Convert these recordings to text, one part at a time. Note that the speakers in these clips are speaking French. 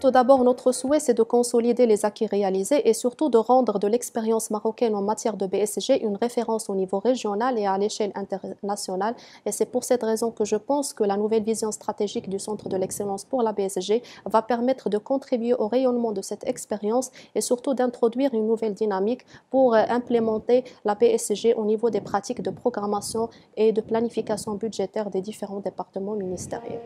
Tout d'abord, notre souhait, c'est de consolider les acquis réalisés et surtout de rendre de l'expérience marocaine en matière de BSG une référence au niveau régional et à l'échelle internationale. Et c'est pour cette raison que je pense que la nouvelle vision stratégique du Centre de l'excellence pour la BSG va permettre de contribuer au rayonnement de cette expérience et surtout d'introduire une nouvelle dynamique pour euh, implémenter la BSG au niveau des pratiques de programmation et de planification budgétaire des différents départements ministériels.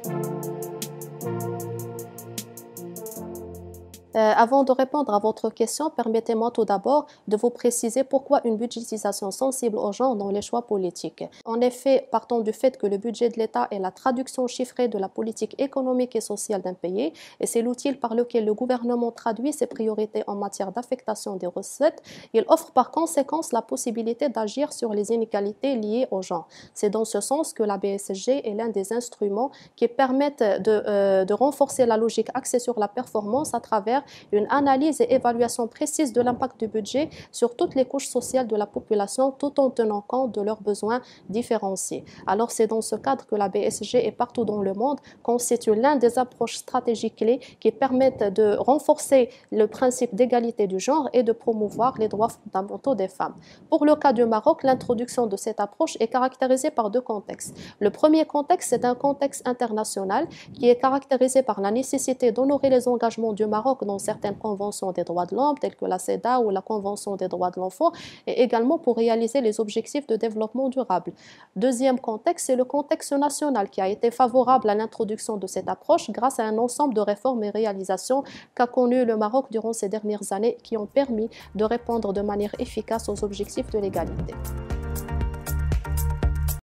Euh, avant de répondre à votre question, permettez-moi tout d'abord de vous préciser pourquoi une budgétisation sensible aux gens dans les choix politiques. En effet, partant du fait que le budget de l'État est la traduction chiffrée de la politique économique et sociale d'un pays, et c'est l'outil par lequel le gouvernement traduit ses priorités en matière d'affectation des recettes, il offre par conséquence la possibilité d'agir sur les inégalités liées aux gens. C'est dans ce sens que la BSG est l'un des instruments qui permettent euh, de renforcer la logique axée sur la performance à travers une analyse et évaluation précise de l'impact du budget sur toutes les couches sociales de la population tout en tenant compte de leurs besoins différenciés. Alors c'est dans ce cadre que la BSG et partout dans le monde constitue l'un des approches stratégiques clés qui permettent de renforcer le principe d'égalité du genre et de promouvoir les droits fondamentaux des femmes. Pour le cas du Maroc, l'introduction de cette approche est caractérisée par deux contextes. Le premier contexte, c'est un contexte international qui est caractérisé par la nécessité d'honorer les engagements du Maroc dans certaines conventions des droits de l'homme, telles que la CEDA ou la Convention des droits de l'enfant, et également pour réaliser les objectifs de développement durable. Deuxième contexte, c'est le contexte national qui a été favorable à l'introduction de cette approche grâce à un ensemble de réformes et réalisations qu'a connu le Maroc durant ces dernières années qui ont permis de répondre de manière efficace aux objectifs de l'égalité.